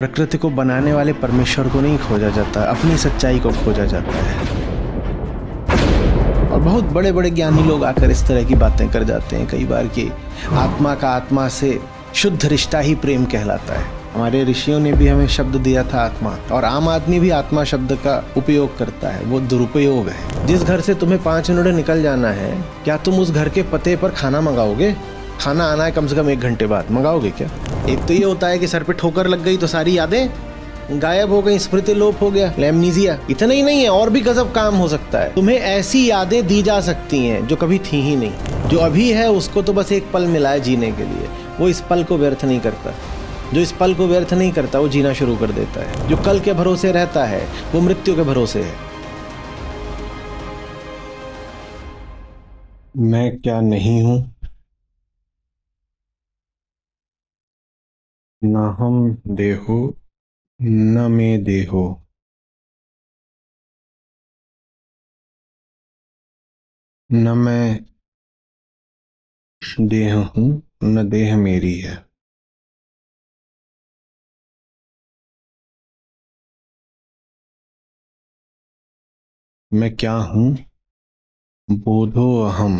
प्रकृति को बनाने वाले परमेश्वर को नहीं खोजा जाता अपनी सच्चाई को खोजा जाता है और बहुत बड़े बड़े ज्ञानी लोग आकर इस तरह की बातें कर जाते हैं कई बार कि आत्मा का आत्मा से शुद्ध रिश्ता ही प्रेम कहलाता है हमारे ऋषियों ने भी हमें शब्द दिया था आत्मा और आम आदमी भी आत्मा शब्द का उपयोग करता है वो दुरुपयोग है जिस घर से तुम्हें पांच मिनट निकल जाना है क्या तुम उस घर के पते पर खाना मंगाओगे खाना आना है कम से कम एक घंटे बाद मंगाओगे क्या एक तो ये होता है कि सर पे ठोकर लग गई तो सारी यादें गायब हो गई स्मृति लोप हो गया लेमनीजिया इतना ही नहीं है और भी गजब काम हो सकता है तुम्हें ऐसी यादें दी जा सकती हैं जो कभी थी ही नहीं जो अभी है उसको तो बस एक पल मिला है जीने के लिए वो इस पल को व्यर्थ नहीं करता जो इस पल को व्यर्थ नहीं करता वो जीना शुरू कर देता है जो कल के भरोसे रहता है वो मृत्यु के भरोसे है मैं क्या नहीं हूं न हम देहो न मे देहो न मैं देह हूं न देह मेरी है मैं क्या हूं बोधो अहम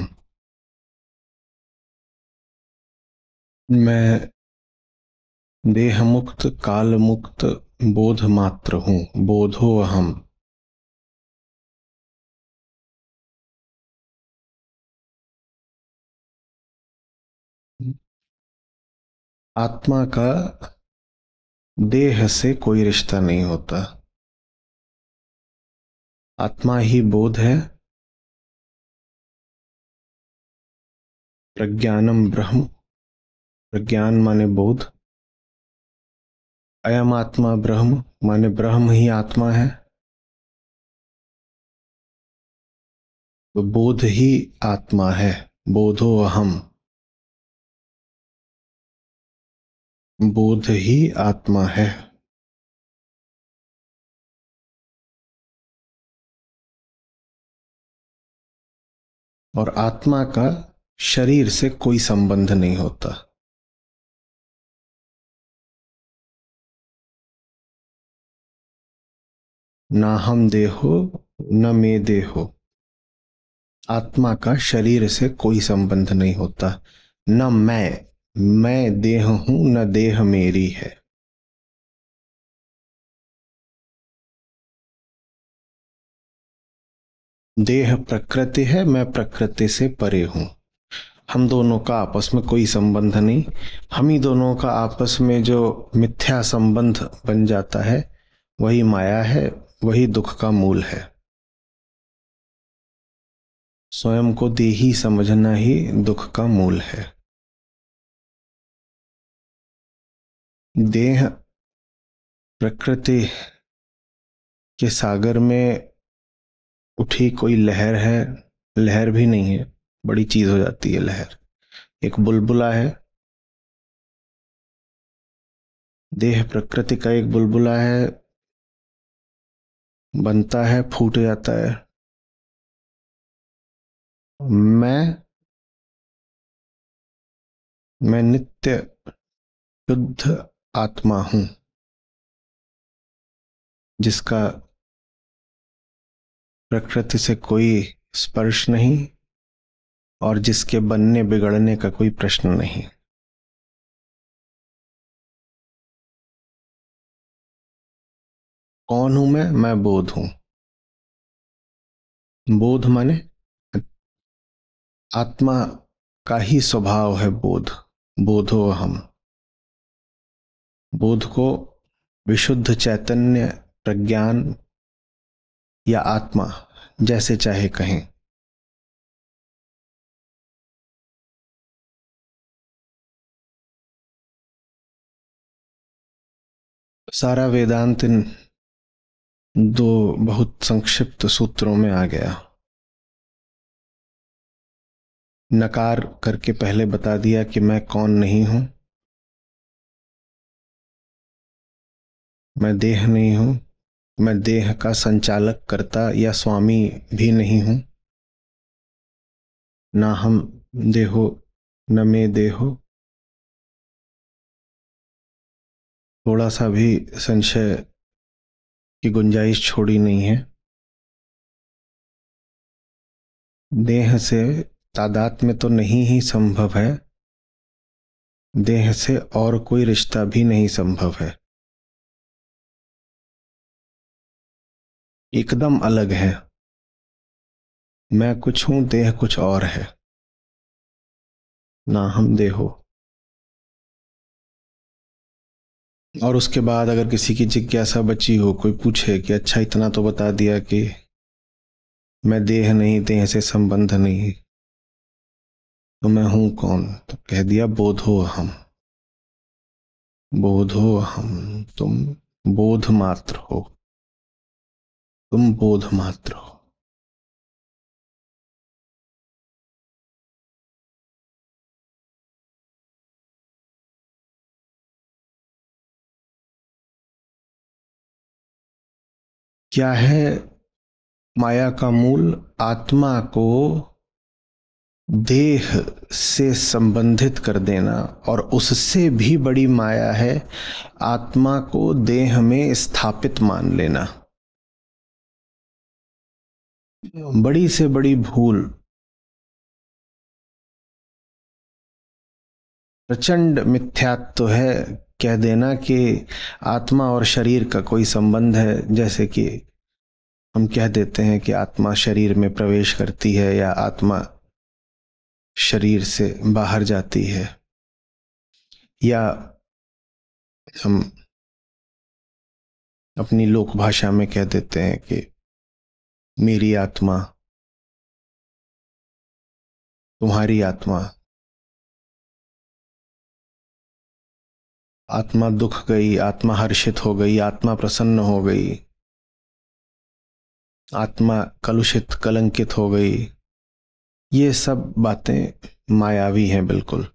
मैं देह मुक्त काल मुक्त बोध मात्र हूं बोधो अहम आत्मा का देह से कोई रिश्ता नहीं होता आत्मा ही बोध है प्रज्ञानम ब्रह्म प्रज्ञान माने बोध अयम आत्मा ब्रह्म माने ब्रह्म ही आत्मा है तो बोध ही आत्मा है बोधो अहम बोध ही आत्मा है और आत्मा का शरीर से कोई संबंध नहीं होता ना हम देहो न मैं देहो आत्मा का शरीर से कोई संबंध नहीं होता न मैं मैं देह हूं न देह मेरी है देह प्रकृति है मैं प्रकृति से परे हूं हम दोनों का आपस में कोई संबंध नहीं हम ही दोनों का आपस में जो मिथ्या संबंध बन जाता है वही माया है वही दुख का मूल है स्वयं को देही समझना ही दुख का मूल है देह प्रकृति के सागर में उठी कोई लहर है लहर भी नहीं है बड़ी चीज हो जाती है लहर एक बुलबुला है देह प्रकृति का एक बुलबुला है बनता है फूट जाता है मैं मैं नित्य शुद्ध आत्मा हूं जिसका प्रकृति से कोई स्पर्श नहीं और जिसके बनने बिगड़ने का कोई प्रश्न नहीं कौन हूं मैं मैं बोध हूं बोध माने आत्मा का ही स्वभाव है बोध बोधो हम बोध को विशुद्ध चैतन्य प्रज्ञान या आत्मा जैसे चाहे कहें सारा वेदांत दो बहुत संक्षिप्त सूत्रों में आ गया नकार करके पहले बता दिया कि मैं कौन नहीं हूं मैं देह नहीं हूं मैं देह का संचालक करता या स्वामी भी नहीं हूं ना हम देहो न मैं देहो थोड़ा सा भी संशय की गुंजाइश छोड़ी नहीं है देह से तादाद में तो नहीं ही संभव है देह से और कोई रिश्ता भी नहीं संभव है एकदम अलग है मैं कुछ हूं देह कुछ और है ना हम देहो और उसके बाद अगर किसी की जिज्ञासा बची हो कोई पूछे कि अच्छा इतना तो बता दिया कि मैं देह नहीं देह से संबंध नहीं तो मैं हूं कौन तो कह दिया बोधो हम बोधो हम तुम बोध मात्र हो तुम बोध मात्र हो क्या है माया का मूल आत्मा को देह से संबंधित कर देना और उससे भी बड़ी माया है आत्मा को देह में स्थापित मान लेना बड़ी से बड़ी भूल प्रचंड मिथ्यात्व है कह देना कि आत्मा और शरीर का कोई संबंध है जैसे कि हम कह देते हैं कि आत्मा शरीर में प्रवेश करती है या आत्मा शरीर से बाहर जाती है या हम अपनी लोक भाषा में कह देते हैं कि मेरी आत्मा तुम्हारी आत्मा आत्मा दुख गई आत्मा हर्षित हो गई आत्मा प्रसन्न हो गई आत्मा कलुषित कलंकित हो गई ये सब बातें मायावी हैं बिल्कुल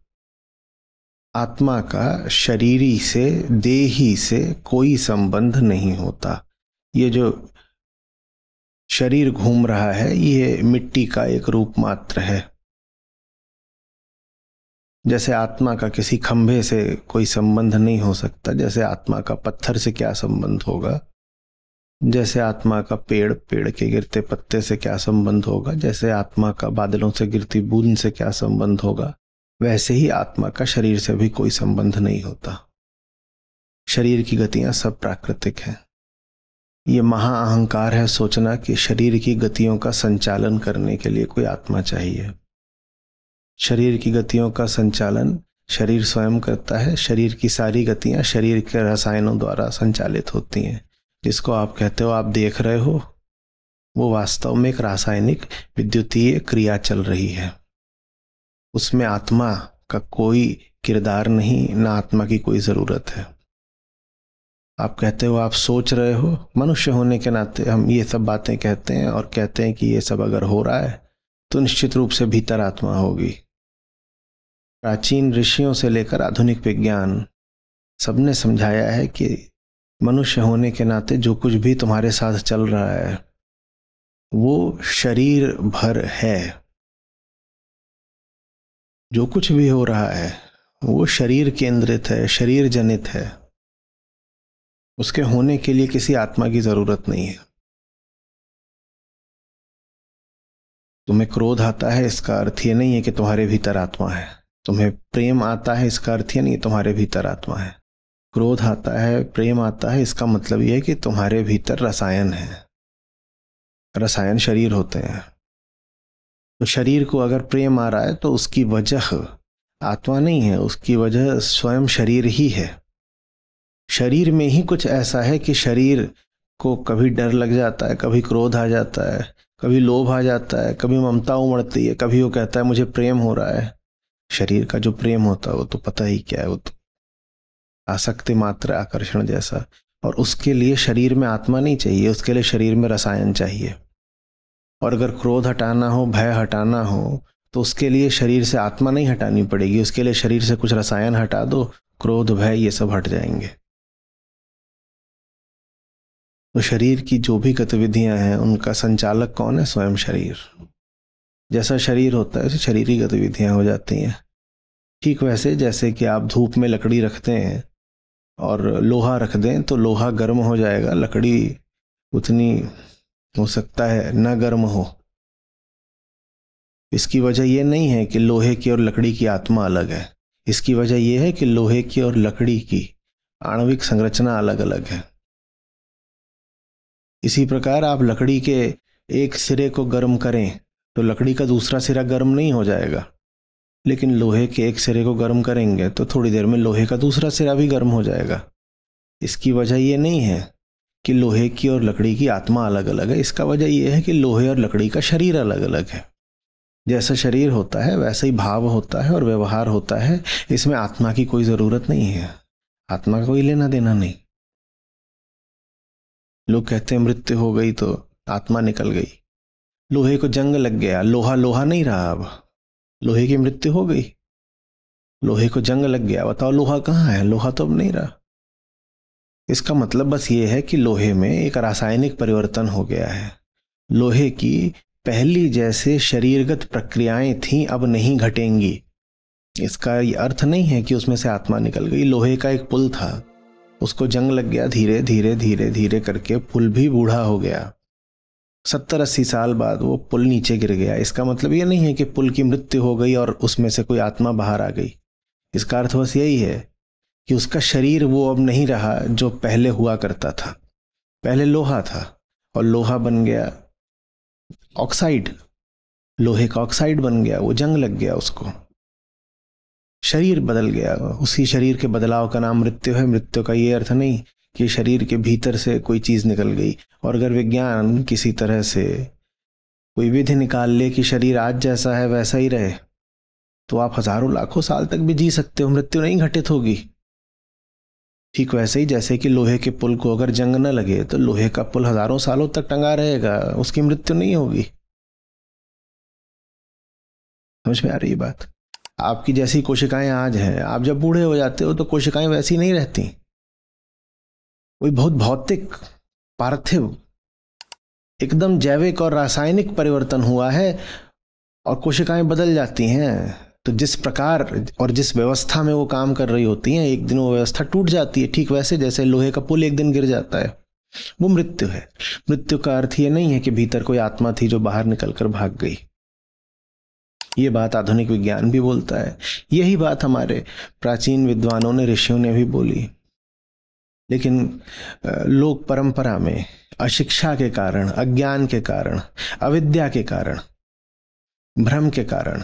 आत्मा का शरीरी से देही से कोई संबंध नहीं होता ये जो शरीर घूम रहा है ये मिट्टी का एक रूप मात्र है जैसे आत्मा का किसी खंभे से कोई संबंध नहीं हो सकता जैसे आत्मा का पत्थर से क्या संबंध होगा जैसे आत्मा का पेड़ पेड़ के गिरते पत्ते से क्या संबंध होगा जैसे आत्मा का बादलों से गिरती बूंद से क्या संबंध होगा वैसे ही आत्मा का शरीर से भी कोई संबंध नहीं होता शरीर की गतियां सब प्राकृतिक हैं ये महाअहंकार है सोचना कि शरीर की गतियों का संचालन करने के लिए कोई आत्मा चाहिए शरीर की गतियों का संचालन शरीर स्वयं करता है शरीर की सारी गतियाँ शरीर के रसायनों द्वारा संचालित होती हैं जिसको आप कहते हो आप देख रहे हो वो वास्तव में एक रासायनिक विद्युतीय क्रिया चल रही है उसमें आत्मा का कोई किरदार नहीं ना आत्मा की कोई ज़रूरत है आप कहते हो आप सोच रहे हो मनुष्य होने के नाते हम ये सब बातें कहते हैं और कहते हैं कि ये सब अगर हो रहा है तो निश्चित रूप से भीतर आत्मा होगी प्राचीन ऋषियों से लेकर आधुनिक विज्ञान सबने समझाया है कि मनुष्य होने के नाते जो कुछ भी तुम्हारे साथ चल रहा है वो शरीर भर है जो कुछ भी हो रहा है वो शरीर केंद्रित है शरीर जनित है उसके होने के लिए किसी आत्मा की जरूरत नहीं है तुम्हें क्रोध आता है इसका अर्थ ये नहीं है कि तुम्हारे भीतर आत्मा है तुम्हें प्रेम आता है इसका अर्थ ही नहीं तुम्हारे भीतर आत्मा है क्रोध आता है प्रेम आता है इसका मतलब यह है कि तुम्हारे भीतर रसायन है रसायन शरीर होते हैं तो शरीर को अगर प्रेम आ रहा है तो उसकी वजह आत्मा नहीं है उसकी वजह स्वयं शरीर ही है शरीर में ही कुछ ऐसा है कि शरीर को कभी डर लग जाता है कभी क्रोध आ जाता है कभी लोभ आ जाता है कभी ममता उमड़ती है कभी वो कहता है मुझे प्रेम हो रहा है शरीर का जो प्रेम होता है वो तो पता ही क्या है वो तो आसक्ति मात्र आकर्षण जैसा और उसके लिए शरीर में आत्मा नहीं चाहिए उसके लिए शरीर में रसायन चाहिए और अगर क्रोध हटाना हो भय हटाना हो तो उसके लिए शरीर से आत्मा नहीं हटानी पड़ेगी उसके लिए शरीर से कुछ रसायन हटा दो क्रोध भय ये सब हट जाएंगे तो शरीर की जो भी गतिविधियां हैं उनका संचालक कौन है स्वयं शरीर जैसा शरीर होता है उसे शरीरी गतिविधियाँ हो जाती हैं ठीक वैसे जैसे कि आप धूप में लकड़ी रखते हैं और लोहा रख दें तो लोहा गर्म हो जाएगा लकड़ी उतनी हो सकता है न गर्म हो इसकी वजह यह नहीं है कि लोहे की और लकड़ी की आत्मा अलग है इसकी वजह यह है कि लोहे की और लकड़ी की आणविक संरचना अलग अलग है इसी प्रकार आप लकड़ी के एक सिरे को गर्म करें तो लकड़ी का दूसरा सिरा गर्म नहीं हो जाएगा लेकिन लोहे के एक सिरे को गर्म करेंगे तो थोड़ी देर में लोहे का दूसरा सिरा भी गर्म हो जाएगा इसकी वजह ये नहीं है कि लोहे की और लकड़ी की आत्मा अलग अलग है इसका वजह यह है कि लोहे और लकड़ी का शरीर अलग अलग है जैसा शरीर होता है वैसा ही भाव होता है और व्यवहार होता है इसमें आत्मा की कोई ज़रूरत नहीं है आत्मा का कोई लेना देना नहीं लोग कहते हैं मृत्यु हो गई तो आत्मा निकल गई लोहे को जंग लग गया लोहा लोहा नहीं रहा अब लोहे की मृत्यु हो गई लोहे को जंग लग गया बताओ लोहा कहाँ है लोहा तो अब नहीं रहा इसका मतलब बस ये है कि लोहे में एक रासायनिक परिवर्तन हो गया है लोहे की पहली जैसे शरीरगत प्रक्रियाएं थीं अब नहीं घटेंगी इसका ये अर्थ नहीं है कि उसमें से आत्मा निकल गई लोहे का एक पुल था उसको जंग लग गया धीरे धीरे धीरे धीरे करके पुल भी बूढ़ा हो गया सत्तर अस्सी साल बाद वो पुल नीचे गिर गया इसका मतलब ये नहीं है कि पुल की मृत्यु हो गई और उसमें से कोई आत्मा बाहर आ गई इसका अर्थ बस यही है कि उसका शरीर वो अब नहीं रहा जो पहले हुआ करता था पहले लोहा था और लोहा बन गया ऑक्साइड लोहे का ऑक्साइड बन गया वो जंग लग गया उसको शरीर बदल गया उसी शरीर के बदलाव का नाम मृत्यु है मृत्यु का ये अर्थ नहीं कि शरीर के भीतर से कोई चीज़ निकल गई और अगर विज्ञान किसी तरह से कोई विधि निकाल ले कि शरीर आज जैसा है वैसा ही रहे तो आप हजारों लाखों साल तक भी जी सकते हो मृत्यु नहीं घटित होगी ठीक वैसे ही जैसे कि लोहे के पुल को अगर जंग न लगे तो लोहे का पुल हजारों सालों तक टंगा रहेगा उसकी मृत्यु नहीं होगी समझ में आ रही बात आपकी जैसी कोशिकाएं आज हैं आप जब बूढ़े हो जाते हो तो कोशिकाएं वैसी नहीं रहती वही बहुत भौतिक पार्थिव एकदम जैविक और रासायनिक परिवर्तन हुआ है और कोशिकाएं बदल जाती हैं तो जिस प्रकार और जिस व्यवस्था में वो काम कर रही होती हैं एक दिन वो व्यवस्था टूट जाती है ठीक वैसे जैसे लोहे का पुल एक दिन गिर जाता है वो मृत्यु है मृत्यु का अर्थ ये नहीं है कि भीतर कोई आत्मा थी जो बाहर निकल कर भाग गई ये बात आधुनिक विज्ञान भी बोलता है यही बात हमारे प्राचीन विद्वानों ने ऋषियों ने भी बोली लेकिन लोक परंपरा में अशिक्षा के कारण अज्ञान के कारण अविद्या के कारण भ्रम के कारण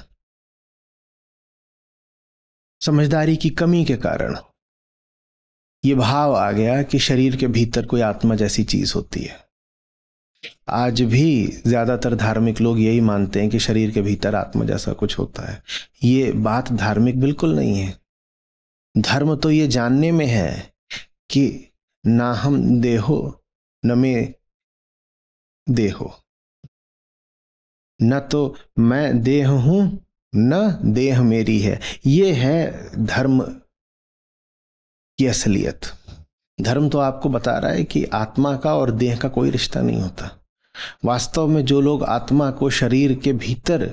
समझदारी की कमी के कारण ये भाव आ गया कि शरीर के भीतर कोई आत्मा जैसी चीज होती है आज भी ज्यादातर धार्मिक लोग यही मानते हैं कि शरीर के भीतर आत्मा जैसा कुछ होता है ये बात धार्मिक बिल्कुल नहीं है धर्म तो ये जानने में है कि ना हम देहो न मे देहो न तो मैं देह हूं न देह मेरी है ये है धर्म की असलियत धर्म तो आपको बता रहा है कि आत्मा का और देह का कोई रिश्ता नहीं होता वास्तव में जो लोग आत्मा को शरीर के भीतर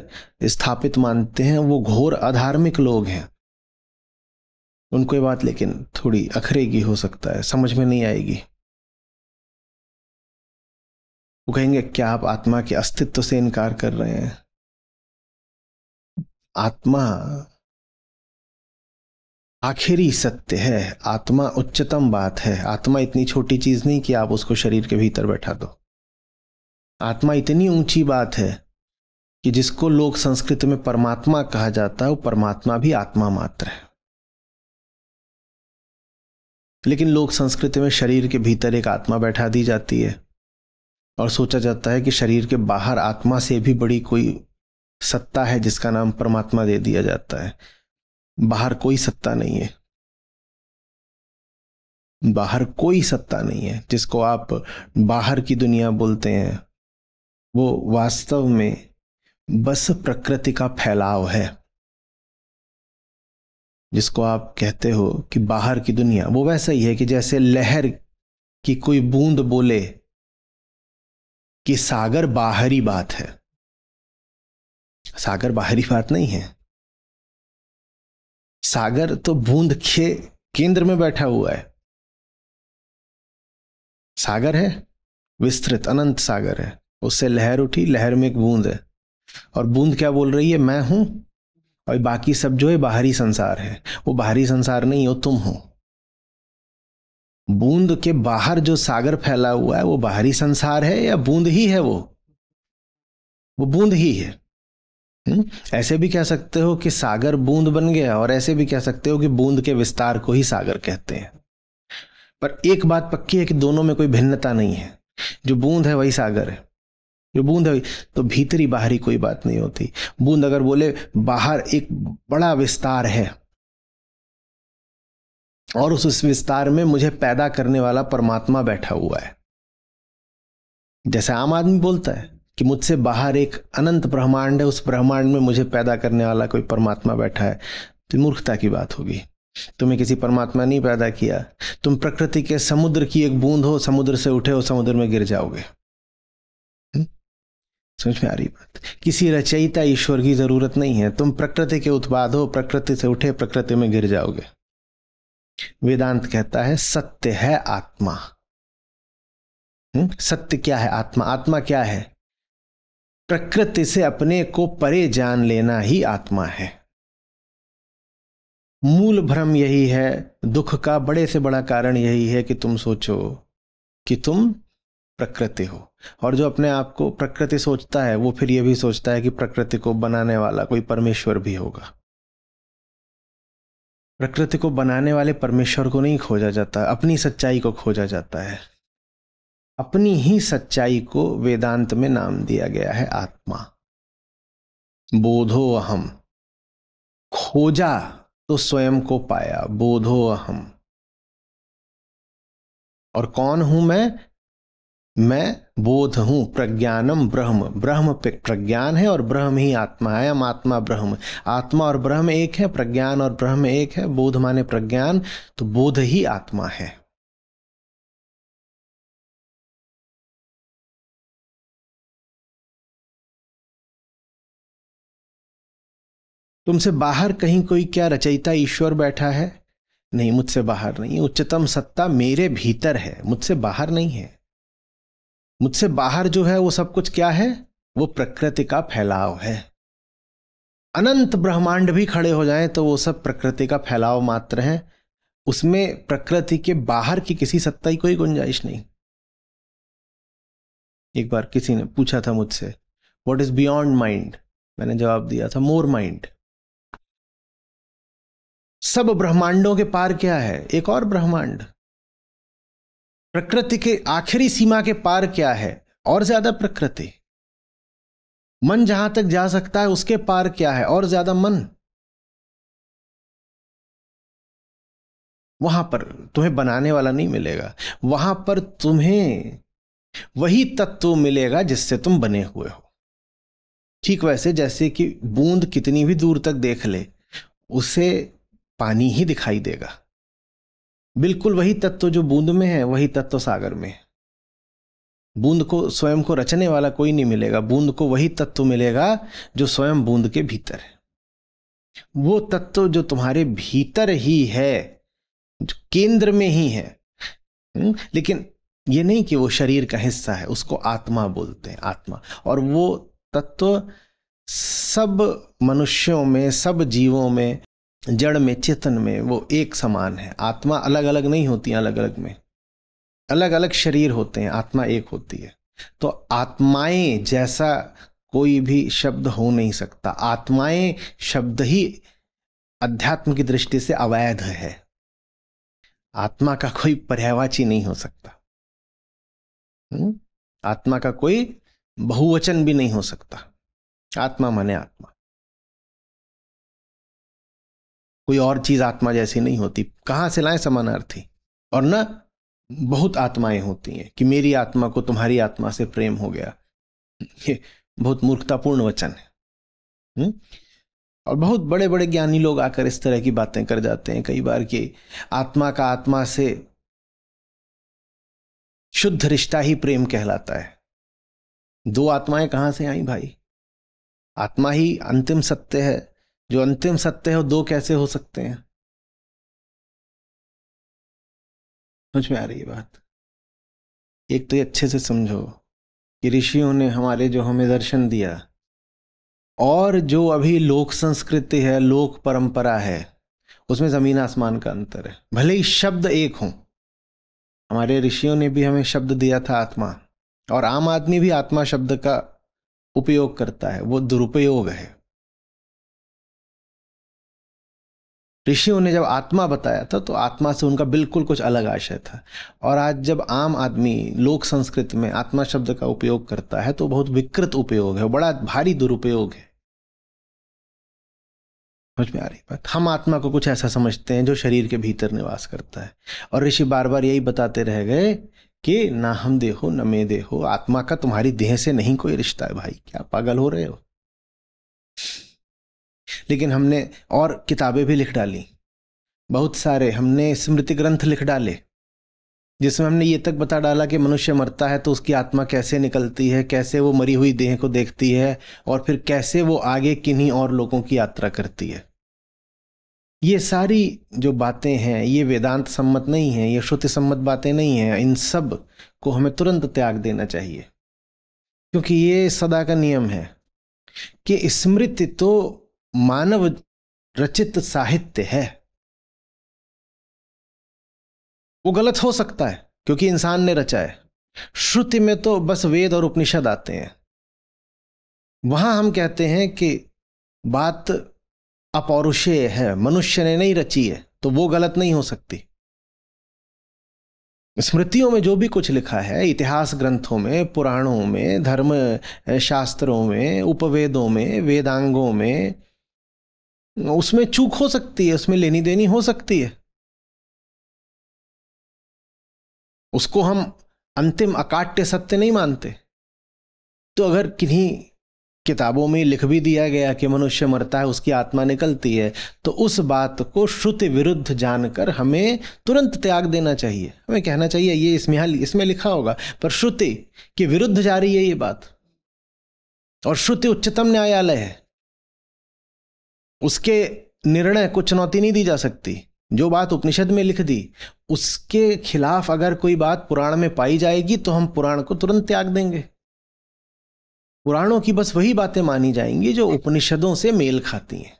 स्थापित मानते हैं वो घोर अधार्मिक लोग हैं उनको ये बात लेकिन थोड़ी अखरेगी हो सकता है समझ में नहीं आएगी वो कहेंगे क्या आप आत्मा के अस्तित्व से इनकार कर रहे हैं आत्मा आखिरी सत्य है आत्मा उच्चतम बात है आत्मा इतनी छोटी चीज नहीं कि आप उसको शरीर के भीतर बैठा दो आत्मा इतनी ऊंची बात है कि जिसको लोक संस्कृत में परमात्मा कहा जाता है वो परमात्मा भी आत्मा मात्र है लेकिन लोक संस्कृति में शरीर के भीतर एक आत्मा बैठा दी जाती है और सोचा जाता है कि शरीर के बाहर आत्मा से भी बड़ी कोई सत्ता है जिसका नाम परमात्मा दे दिया जाता है बाहर कोई सत्ता नहीं है बाहर कोई सत्ता नहीं है जिसको आप बाहर की दुनिया बोलते हैं वो वास्तव में बस प्रकृति का फैलाव है जिसको आप कहते हो कि बाहर की दुनिया वो वैसा ही है कि जैसे लहर की कोई बूंद बोले कि सागर बाहरी बात है सागर बाहरी बात नहीं है सागर तो बूंद के केंद्र में बैठा हुआ है सागर है विस्तृत अनंत सागर है उससे लहर उठी लहर में एक बूंद है और बूंद क्या बोल रही है मैं हूं और बाकी सब जो है बाहरी संसार है वो बाहरी संसार नहीं हो तुम हो बूंद के बाहर जो सागर फैला हुआ है वो बाहरी संसार है या बूंद ही है वो वो बूंद ही है हुँ? हम्म? ऐसे भी कह सकते हो कि सागर बूंद बन गया और ऐसे भी कह सकते हो कि बूंद के विस्तार को ही सागर कहते हैं पर एक बात पक्की है कि दोनों में कोई भिन्नता नहीं है जो बूंद है वही सागर है जो बूंद है तो भीतरी बाहरी कोई बात नहीं होती बूंद अगर बोले बाहर एक बड़ा विस्तार है और उस विस्तार में मुझे पैदा करने वाला परमात्मा बैठा हुआ है जैसे आम आदमी बोलता है कि मुझसे बाहर एक अनंत ब्रह्मांड है उस ब्रह्मांड में मुझे पैदा करने वाला कोई परमात्मा बैठा है तो मूर्खता की बात होगी तुम्हें किसी परमात्मा नहीं पैदा किया तुम प्रकृति के समुद्र की एक बूंद हो समुद्र से उठे हो समुद्र में गिर जाओगे समझ में आ रही बात किसी रचयिता ईश्वर की जरूरत नहीं है तुम प्रकृति के उत्पाद हो प्रकृति से उठे प्रकृति में गिर जाओगे वेदांत कहता है सत्य है आत्मा हुँ? हम्म? सत्य क्या है आत्मा आत्मा क्या है प्रकृति से अपने को परे जान लेना ही आत्मा है मूल भ्रम यही है दुख का बड़े से बड़ा कारण यही है कि तुम सोचो कि तुम प्रकृति हो और जो अपने आप को प्रकृति सोचता है वो फिर ये भी सोचता है कि प्रकृति को बनाने वाला कोई परमेश्वर भी होगा प्रकृति को बनाने वाले परमेश्वर को नहीं खोजा जाता अपनी सच्चाई को खोजा जाता है अपनी ही सच्चाई को वेदांत में नाम दिया गया है आत्मा बोधो अहम खोजा तो स्वयं को पाया बोधो अहम और कौन हूं मैं मैं बोध हूं प्रज्ञानम ब्रह्म ब्रह्म प्रज्ञान है और ब्रह्म ही आत्मा है आत्मा ब्रह्म आत्मा और ब्रह्म एक है प्रज्ञान और ब्रह्म एक है बोध माने प्रज्ञान तो बोध ही आत्मा है तुमसे बाहर कहीं कोई क्या रचयिता ईश्वर बैठा है नहीं मुझसे बाहर नहीं उच्चतम सत्ता मेरे भीतर है मुझसे बाहर नहीं है मुझसे बाहर जो है वो सब कुछ क्या है वो प्रकृति का फैलाव है अनंत ब्रह्मांड भी खड़े हो जाएं तो वो सब प्रकृति का फैलाव मात्र है उसमें प्रकृति के बाहर की किसी सत्ता की कोई गुंजाइश नहीं एक बार किसी ने पूछा था मुझसे वॉट इज बियॉन्ड माइंड मैंने जवाब दिया था मोर माइंड सब ब्रह्मांडों के पार क्या है एक और ब्रह्मांड प्रकृति के आखिरी सीमा के पार क्या है और ज्यादा प्रकृति मन जहां तक जा सकता है उसके पार क्या है और ज्यादा मन वहां पर तुम्हें बनाने वाला नहीं मिलेगा वहां पर तुम्हें वही तत्व मिलेगा जिससे तुम बने हुए हो ठीक वैसे जैसे कि बूंद कितनी भी दूर तक देख ले उसे पानी ही दिखाई देगा बिल्कुल वही तत्व जो बूंद में है वही तत्व सागर में है बूंद को स्वयं को रचने वाला कोई नहीं मिलेगा बूंद को वही तत्व मिलेगा जो स्वयं बूंद के भीतर है वो तत्व जो तुम्हारे भीतर ही है केंद्र में ही है हम्म, लेकिन ये नहीं कि वो शरीर का हिस्सा है उसको आत्मा बोलते हैं आत्मा और वो तत्व सब मनुष्यों में सब जीवों में जड़ में चेतन में वो एक समान है आत्मा अलग अलग नहीं होती अलग अलग में अलग अलग शरीर होते हैं आत्मा एक होती है तो आत्माएं जैसा कोई भी शब्द हो नहीं सकता आत्माएं शब्द ही अध्यात्म की दृष्टि से अवैध है आत्मा का कोई पर्यावाची नहीं हो सकता हुँ? हम्म? आत्मा का कोई बहुवचन भी नहीं हो सकता आत्मा माने आत्मा कोई और चीज आत्मा जैसी नहीं होती कहाँ से लाए समानार्थी और न बहुत आत्माएं होती हैं कि मेरी आत्मा को तुम्हारी आत्मा से प्रेम हो गया ये बहुत मूर्खतापूर्ण वचन है हम्म? और बहुत बड़े बड़े ज्ञानी लोग आकर इस तरह की बातें कर जाते हैं कई बार कि आत्मा का आत्मा से शुद्ध रिश्ता ही प्रेम कहलाता है दो आत्माएं कहां से आई भाई आत्मा ही अंतिम सत्य है जो अंतिम सत्य है वो दो कैसे हो सकते हैं समझ में आ रही है बात एक तो ये अच्छे से समझो कि ऋषियों ने हमारे जो हमें दर्शन दिया और जो अभी लोक संस्कृति है लोक परंपरा है उसमें ज़मीन आसमान का अंतर है भले ही शब्द एक हो हमारे ऋषियों ने भी हमें शब्द दिया था आत्मा और आम आदमी भी आत्मा शब्द का उपयोग करता है वो दुरुपयोग है ऋषियों ने जब आत्मा बताया था तो आत्मा से उनका बिल्कुल कुछ अलग आशय था और आज जब आम आदमी लोक संस्कृत में आत्मा शब्द का उपयोग करता है तो बहुत विकृत उपयोग है बड़ा भारी दुरुपयोग है समझ में आ रही बात हम आत्मा को कुछ ऐसा समझते हैं जो शरीर के भीतर निवास करता है और ऋषि बार बार यही बताते रह गए कि ना हम देहो न मैं देहो आत्मा का तुम्हारी देह से नहीं कोई रिश्ता है भाई क्या पागल हो रहे हो लेकिन हमने और किताबें भी लिख डाली बहुत सारे हमने स्मृति ग्रंथ लिख डाले जिसमें हमने ये तक बता डाला कि मनुष्य मरता है तो उसकी आत्मा कैसे निकलती है कैसे वो मरी हुई देह को देखती है और फिर कैसे वो आगे किन्हीं और लोगों की यात्रा करती है ये सारी जो बातें हैं ये वेदांत सम्मत नहीं है ये श्रुति सम्मत बातें नहीं हैं इन सब को हमें तुरंत त्याग देना चाहिए क्योंकि ये सदा का नियम है कि स्मृति तो मानव रचित साहित्य है वो गलत हो सकता है क्योंकि इंसान ने रचा है श्रुति में तो बस वेद और उपनिषद आते हैं वहां हम कहते हैं कि बात अपौरुषेय है मनुष्य ने नहीं रची है तो वो गलत नहीं हो सकती स्मृतियों में जो भी कुछ लिखा है इतिहास ग्रंथों में पुराणों में धर्म शास्त्रों में उपवेदों में वेदांगों में उसमें चूक हो सकती है उसमें लेनी देनी हो सकती है उसको हम अंतिम अकाट्य सत्य नहीं मानते तो अगर किन्हीं किताबों में लिख भी दिया गया कि मनुष्य मरता है उसकी आत्मा निकलती है तो उस बात को श्रुति विरुद्ध जानकर हमें तुरंत त्याग देना चाहिए हमें कहना चाहिए ये इसमें इसमें लिखा होगा पर श्रुति के विरुद्ध जा रही है ये बात और श्रुति उच्चतम न्यायालय है उसके निर्णय को चुनौती नहीं दी जा सकती जो बात उपनिषद में लिख दी उसके खिलाफ अगर कोई बात पुराण में पाई जाएगी तो हम पुराण को तुरंत त्याग देंगे पुराणों की बस वही बातें मानी जाएंगी जो उपनिषदों से मेल खाती हैं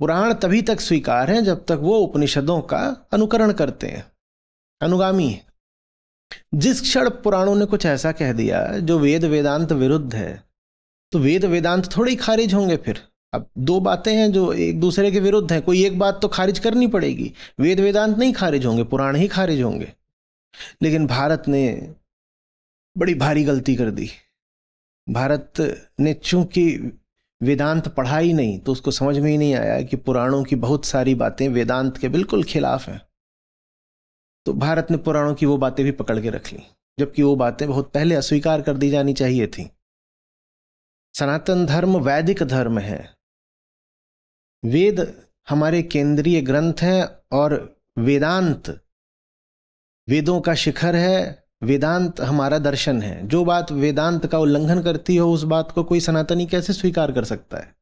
पुराण तभी तक स्वीकार हैं जब तक वो उपनिषदों का अनुकरण करते हैं अनुगामी है जिस क्षण पुराणों ने कुछ ऐसा कह दिया जो वेद वेदांत विरुद्ध है तो वेद वेदांत थोड़ी खारिज होंगे फिर अब दो बातें हैं जो एक दूसरे के विरुद्ध हैं कोई एक बात तो खारिज करनी पड़ेगी वेद वेदांत नहीं खारिज होंगे पुराण ही खारिज होंगे लेकिन भारत ने बड़ी भारी गलती कर दी भारत ने चूंकि वेदांत पढ़ा ही नहीं तो उसको समझ में ही नहीं आया कि पुराणों की बहुत सारी बातें वेदांत के बिल्कुल खिलाफ हैं तो भारत ने पुराणों की वो बातें भी पकड़ के रख ली जबकि वो बातें बहुत पहले अस्वीकार कर दी जानी चाहिए थी सनातन धर्म वैदिक धर्म है वेद हमारे केंद्रीय ग्रंथ हैं और वेदांत वेदों का शिखर है वेदांत हमारा दर्शन है जो बात वेदांत का उल्लंघन करती हो उस बात को कोई सनातनी कैसे स्वीकार कर सकता है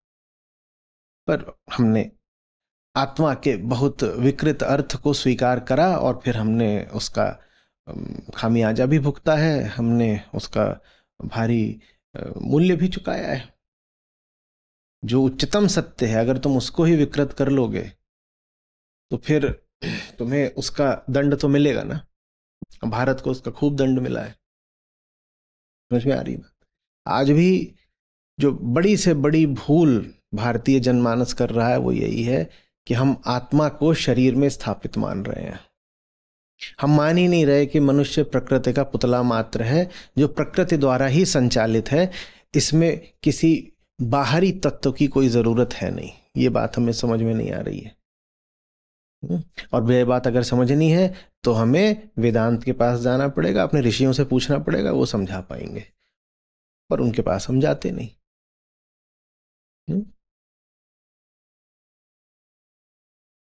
पर हमने आत्मा के बहुत विकृत अर्थ को स्वीकार करा और फिर हमने उसका खामियाजा भी भुगता है हमने उसका भारी मूल्य भी चुकाया है जो उच्चतम सत्य है अगर तुम उसको ही विकृत कर लोगे तो फिर तुम्हें उसका दंड तो मिलेगा ना भारत को उसका खूब दंड मिला है समझ में आ रही बात आज भी जो बड़ी से बड़ी भूल भारतीय जनमानस कर रहा है वो यही है कि हम आत्मा को शरीर में स्थापित मान रहे हैं हम मान ही नहीं रहे कि मनुष्य प्रकृति का पुतला मात्र है जो प्रकृति द्वारा ही संचालित है इसमें किसी बाहरी तत्व की कोई ज़रूरत है नहीं ये बात हमें समझ में नहीं आ रही है हम्म। और वह बात अगर समझनी है तो हमें वेदांत के पास जाना पड़ेगा अपने ऋषियों से पूछना पड़ेगा वो समझा पाएंगे पर उनके पास हम जाते नहीं हम्म।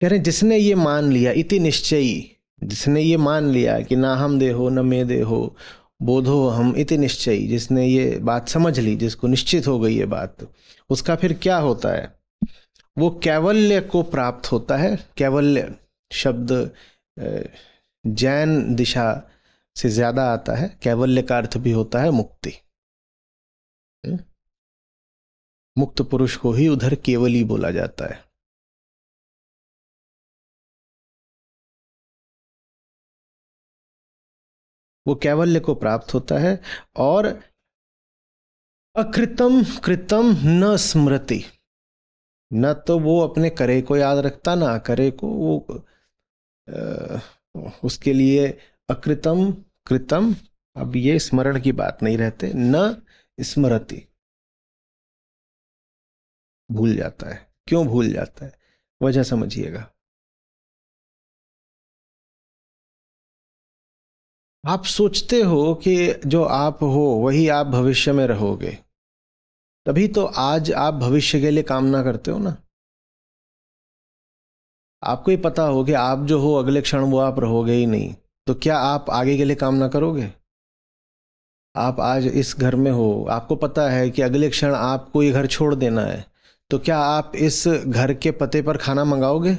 कह रहे जिसने ये मान लिया इति निश्चयी जिसने ये मान लिया कि ना हम देहो न मे देहो बोधो हम इति निश्चयी जिसने ये बात समझ ली जिसको निश्चित हो गई ये बात उसका फिर क्या होता है वो कैवल्य को प्राप्त होता है कैवल्य शब्द जैन दिशा से ज्यादा आता है कैवल्य का अर्थ भी होता है मुक्ति हम्म? मुक्त पुरुष को ही उधर केवली बोला जाता है वो कैवल्य को प्राप्त होता है और अकृतम कृतम न स्मृति न तो वो अपने करे को याद रखता ना करे को वो आ, उसके लिए अकृतम कृतम अब ये स्मरण की बात नहीं रहते न स्मृति भूल जाता है क्यों भूल जाता है वजह समझिएगा आप सोचते हो कि जो आप हो वही आप भविष्य में रहोगे तभी तो आज आप भविष्य के लिए कामना करते हो ना आपको ही पता हो कि आप जो हो अगले क्षण वो आप रहोगे ही नहीं तो क्या आप आगे के लिए कामना करोगे आप आज इस घर में हो आपको पता है कि अगले क्षण आपको ये घर छोड़ देना है तो क्या आप इस घर के पते पर खाना मंगाओगे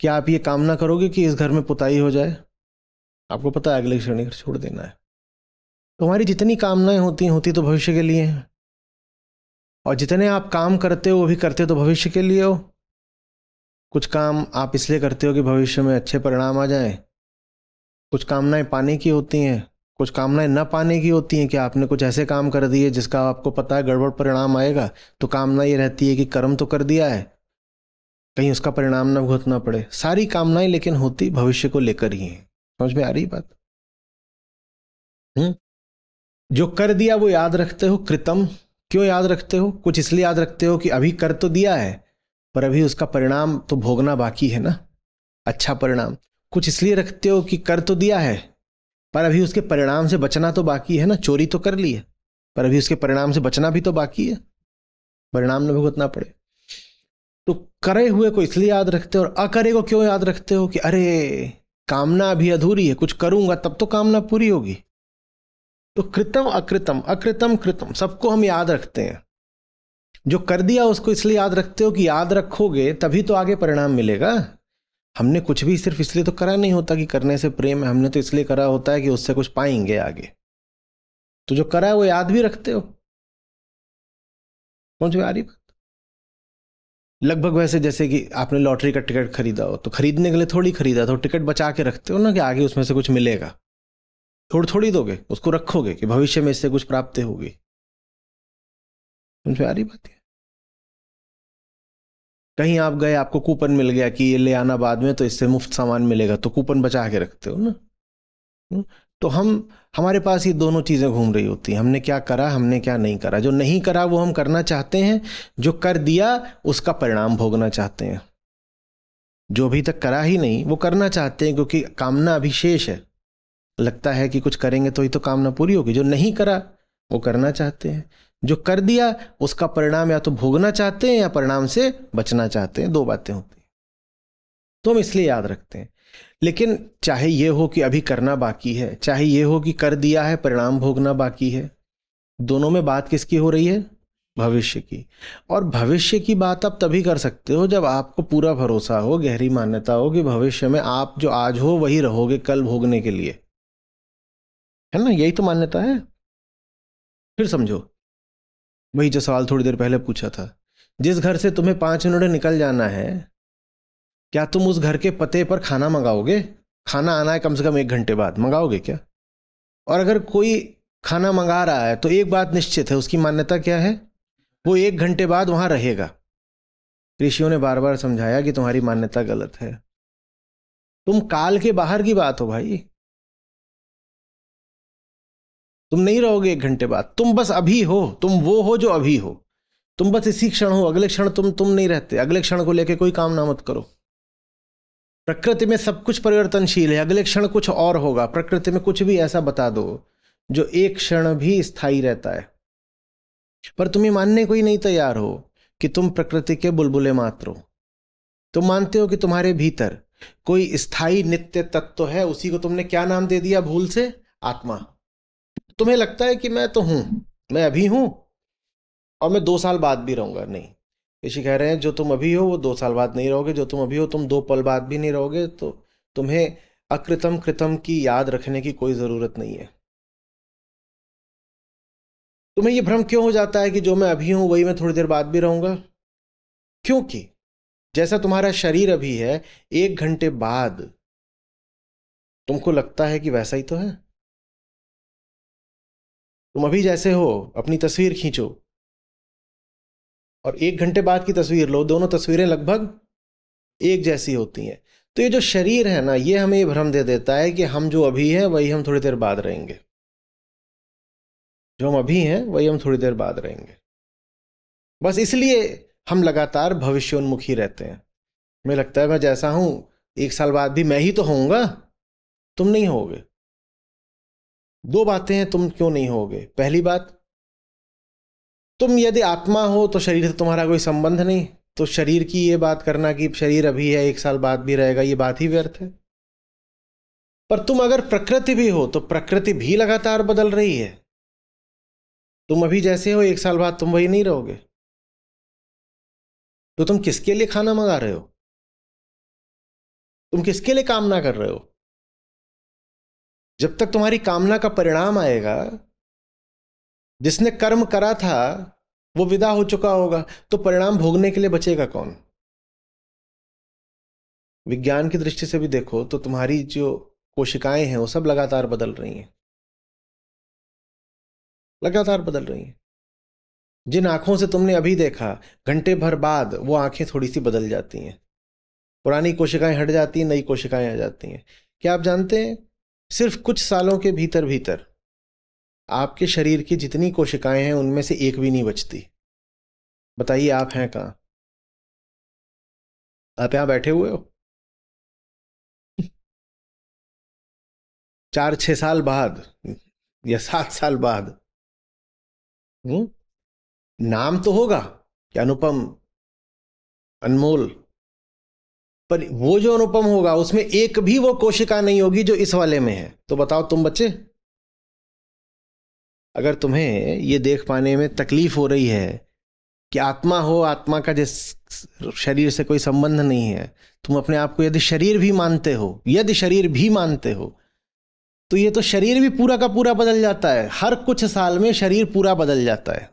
क्या आप ये कामना करोगे कि इस घर में पुताई हो जाए आपको पता है अगले क्षण छोड़ देना है तो हमारी जितनी कामनाएं होती हैं होती तो भविष्य के लिए हैं और जितने आप काम करते हो वो भी करते हो तो भविष्य के लिए हो कुछ काम आप इसलिए करते हो कि भविष्य में अच्छे परिणाम आ जाएं कुछ कामनाएं पाने की होती हैं कुछ कामनाएं न पाने की होती हैं कि आपने कुछ ऐसे काम कर दिए जिसका आपको पता है गड़बड़ परिणाम आएगा तो कामना ये रहती है कि कर्म तो कर दिया है कहीं उसका परिणाम न भुगतना पड़े सारी कामनाएं लेकिन होती भविष्य को लेकर ही हैं समझ में आ रही बात हम्म जो कर दिया वो याद रखते हो कृतम क्यों याद रखते हो कुछ इसलिए याद रखते हो कि अभी कर तो दिया है पर अभी उसका परिणाम तो भोगना बाकी है ना अच्छा परिणाम कुछ इसलिए रखते हो कि कर तो दिया है पर अभी उसके परिणाम से बचना तो बाकी है ना चोरी तो कर ली है पर अभी उसके परिणाम से बचना भी तो बाकी है परिणाम न भुगतना पड़े तो करे हुए को इसलिए याद रखते हो और अकरे को क्यों याद रखते हो कि अरे कामना अभी अधूरी है कुछ करूंगा तब तो कामना पूरी होगी तो कृतम अकृतम अकृतम कृतम सबको हम याद रखते हैं जो कर दिया उसको इसलिए याद रखते हो कि याद रखोगे तभी तो आगे परिणाम मिलेगा हमने कुछ भी सिर्फ इसलिए तो करा नहीं होता कि करने से प्रेम है हमने तो इसलिए करा होता है कि उससे कुछ पाएंगे आगे तो जो करा है वो याद भी रखते हो पहुंच में आ रही बात लगभग वैसे जैसे कि आपने लॉटरी का टिकट खरीदा हो तो खरीदने के लिए थोड़ी खरीदा तो टिकट बचा के रखते हो ना कि आगे उसमें से कुछ मिलेगा थोड़ी थोड़ी दोगे उसको रखोगे कि भविष्य में इससे कुछ प्राप्ति होगी आ रही बात है कहीं आप गए आपको कूपन मिल गया कि ये ले आना बाद में तो इससे मुफ्त सामान मिलेगा तो कूपन बचा के रखते हो ना हम्म, तो हम हमारे पास ये दोनों चीज़ें घूम रही होती हैं हमने क्या करा हमने क्या नहीं करा जो नहीं करा वो हम करना चाहते हैं जो कर दिया उसका परिणाम भोगना चाहते हैं जो अभी तक करा ही नहीं वो करना चाहते हैं क्योंकि कामना अभी शेष है लगता है कि कुछ करेंगे तो ही तो कामना पूरी होगी जो नहीं करा वो करना चाहते हैं जो कर दिया उसका परिणाम या तो भोगना चाहते हैं या परिणाम से बचना चाहते हैं दो बातें होती हैं तो हम इसलिए याद रखते हैं लेकिन चाहे ये हो कि अभी करना बाकी है चाहे ये हो कि कर दिया है परिणाम भोगना बाकी है दोनों में बात किसकी हो रही है भविष्य की और भविष्य की बात आप तभी कर सकते हो जब आपको पूरा भरोसा हो गहरी मान्यता हो कि भविष्य में आप जो आज हो वही रहोगे कल भोगने के लिए है ना यही तो मान्यता है फिर समझो वही जो सवाल थोड़ी देर पहले पूछा था जिस घर से तुम्हें पांच मिनट निकल जाना है क्या तुम उस घर के पते पर खाना मंगाओगे खाना आना है कम से कम एक घंटे बाद मंगाओगे क्या और अगर कोई खाना मंगा रहा है तो एक बात निश्चित है उसकी मान्यता क्या है वो एक घंटे बाद वहां रहेगा ऋषियों ने बार बार समझाया कि तुम्हारी मान्यता गलत है तुम काल के बाहर की बात हो भाई तुम नहीं रहोगे एक घंटे बाद तुम बस अभी हो तुम वो हो जो अभी हो तुम बस इसी क्षण हो अगले क्षण तुम तुम नहीं रहते अगले क्षण को लेके कोई काम ना मत करो प्रकृति में सब कुछ परिवर्तनशील है अगले क्षण कुछ और होगा प्रकृति में कुछ भी ऐसा बता दो जो एक क्षण भी स्थायी रहता है पर तुम्हें मानने को ही नहीं तैयार हो कि तुम प्रकृति के बुलबुले मात्र हो तुम मानते हो कि तुम्हारे भीतर कोई स्थायी नित्य तत्व है उसी को तुमने क्या नाम दे दिया भूल से आत्मा तुम्हें लगता है कि मैं तो हूं मैं अभी हूं और मैं दो साल बाद भी रहूंगा नहीं ऋषि कह रहे हैं जो तुम अभी हो वो दो साल बाद नहीं रहोगे जो तुम अभी हो तुम दो पल बाद भी नहीं रहोगे तो तुम्हें अकृतम कृतम की याद रखने की कोई ज़रूरत नहीं है तुम्हें ये भ्रम क्यों हो जाता है कि जो मैं अभी हूं वही मैं थोड़ी देर बाद भी रहूंगा क्योंकि जैसा तुम्हारा शरीर अभी है एक घंटे बाद तुमको लगता है कि वैसा ही तो है तुम अभी जैसे हो अपनी तस्वीर खींचो और एक घंटे बाद की तस्वीर लो दोनों तस्वीरें लगभग एक जैसी होती हैं तो ये जो शरीर है ना ये हमें ये भ्रम दे देता है कि हम जो अभी हैं वही हम थोड़ी देर बाद रहेंगे जो हम अभी हैं वही हम थोड़ी देर बाद रहेंगे बस इसलिए हम लगातार भविष्योन्मुखी रहते हैं मुझे लगता है मैं जैसा हूं एक साल बाद भी मैं ही तो होऊंगा तुम नहीं होगे दो बातें हैं तुम क्यों नहीं होगे पहली बात तुम यदि आत्मा हो तो शरीर से तुम्हारा कोई संबंध नहीं तो शरीर की ये बात करना कि शरीर अभी है एक साल बाद भी रहेगा ये बात ही व्यर्थ है पर तुम अगर प्रकृति भी हो तो प्रकृति भी लगातार बदल रही है तुम अभी जैसे हो एक साल बाद तुम वही नहीं रहोगे तो तुम किसके लिए खाना मंगा रहे हो तुम किसके लिए कामना कर रहे हो जब तक तुम्हारी कामना का परिणाम आएगा जिसने कर्म करा था वो विदा हो चुका होगा तो परिणाम भोगने के लिए बचेगा कौन विज्ञान की दृष्टि से भी देखो तो तुम्हारी जो कोशिकाएं हैं वो सब लगातार बदल रही हैं लगातार बदल रही हैं जिन आंखों से तुमने अभी देखा घंटे भर बाद वो आंखें थोड़ी सी बदल जाती हैं पुरानी कोशिकाएं हट जाती हैं नई कोशिकाएं आ जाती हैं क्या आप जानते हैं सिर्फ कुछ सालों के भीतर भीतर आपके शरीर की जितनी कोशिकाएं हैं उनमें से एक भी नहीं बचती बताइए आप हैं कहाँ आप यहां बैठे हुए हो चार छह साल बाद या सात साल बाद हुँ? हम्म? नाम तो होगा कि अनुपम अनमोल पर वो जो अनुपम होगा उसमें एक भी वो कोशिका नहीं होगी जो इस वाले में है तो बताओ तुम बच्चे अगर तुम्हें ये देख पाने में तकलीफ हो रही है कि आत्मा हो आत्मा का जिस शरीर से कोई संबंध नहीं है तुम अपने आप को यदि शरीर भी मानते हो यदि शरीर भी मानते हो तो ये तो शरीर भी पूरा का पूरा बदल जाता है हर कुछ साल में शरीर पूरा बदल जाता है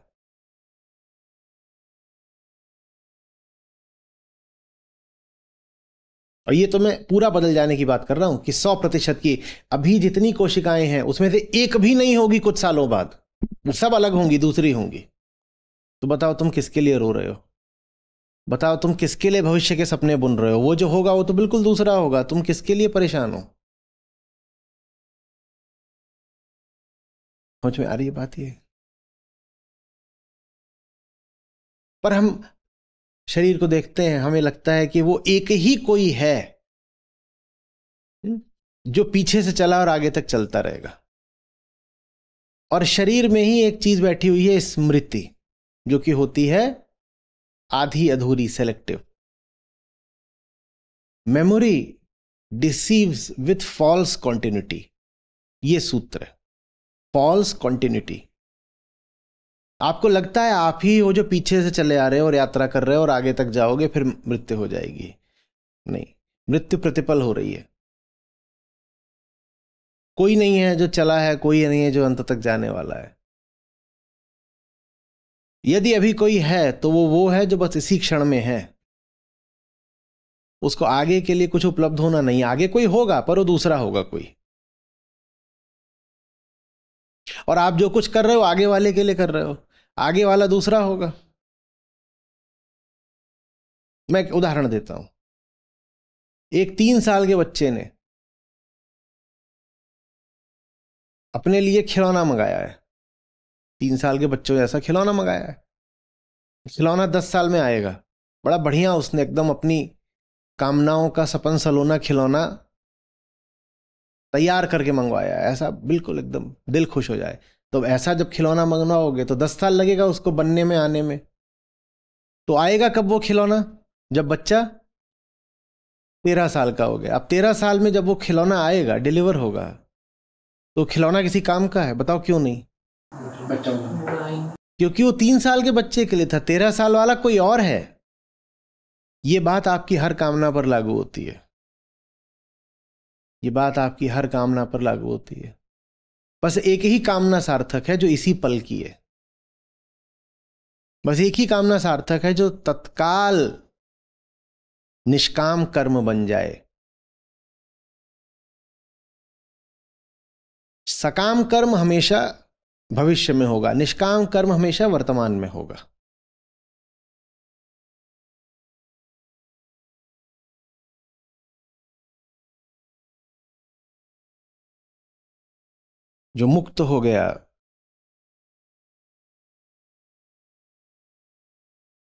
और ये तो मैं पूरा बदल जाने की बात कर रहा हूं कि सौ प्रतिशत की अभी जितनी कोशिकाएं हैं उसमें से एक भी नहीं होगी कुछ सालों बाद वो सब अलग होंगी दूसरी होंगी तो बताओ तुम किसके लिए रो रहे हो बताओ तुम किसके लिए भविष्य के सपने बुन रहे हो वो जो होगा वो तो बिल्कुल दूसरा होगा तुम किसके लिए परेशान हो समझ में आ रही है बात ये पर हम शरीर को देखते हैं हमें लगता है कि वो एक ही कोई है जो पीछे से चला और आगे तक चलता रहेगा और शरीर में ही एक चीज बैठी हुई है स्मृति जो कि होती है आधी अधूरी selective memory deceives with false continuity ये सूत्र है फॉल्स कॉन्टिन्यूटी आपको लगता है आप ही हो जो पीछे से चले आ रहे हो और यात्रा कर रहे हो और आगे तक जाओगे फिर मृत्यु हो जाएगी नहीं मृत्यु प्रतिपल हो रही है कोई नहीं है जो चला है कोई नहीं है जो अंत तक जाने वाला है यदि अभी कोई है तो वो वो है जो बस इसी क्षण में है उसको आगे के लिए कुछ उपलब्ध होना नहीं आगे कोई होगा पर वो दूसरा होगा कोई और आप जो कुछ कर रहे हो आगे वाले के लिए कर रहे हो आगे वाला दूसरा होगा मैं एक उदाहरण देता हूं एक तीन साल के बच्चे ने अपने लिए खिलौना मंगाया है तीन साल के बच्चों ने ऐसा खिलौना मंगाया है खिलौना दस साल में आएगा बड़ा बढ़िया उसने एकदम अपनी कामनाओं का सपन सलोना खिलौना तैयार करके मंगवाया है ऐसा बिल्कुल एकदम दिल खुश हो जाए तो ऐसा जब खिलौना मंगवाओगे तो दस साल लगेगा उसको बनने में आने में तो आएगा कब वो खिलौना जब बच्चा तेरह साल का हो गया अब तेरह साल में जब वो खिलौना आएगा डिलीवर होगा तो खिलौना किसी काम का है बताओ क्यों नहीं क्योंकि वो तीन साल के बच्चे के लिए था तेरह साल वाला कोई और है ये बात आपकी हर कामना पर लागू होती है ये बात आपकी हर कामना पर लागू होती है बस एक ही कामना सार्थक है जो इसी पल की है बस एक ही कामना सार्थक है जो तत्काल निष्काम कर्म बन जाए सकाम कर्म हमेशा भविष्य में होगा निष्काम कर्म हमेशा वर्तमान में होगा जो मुक्त हो गया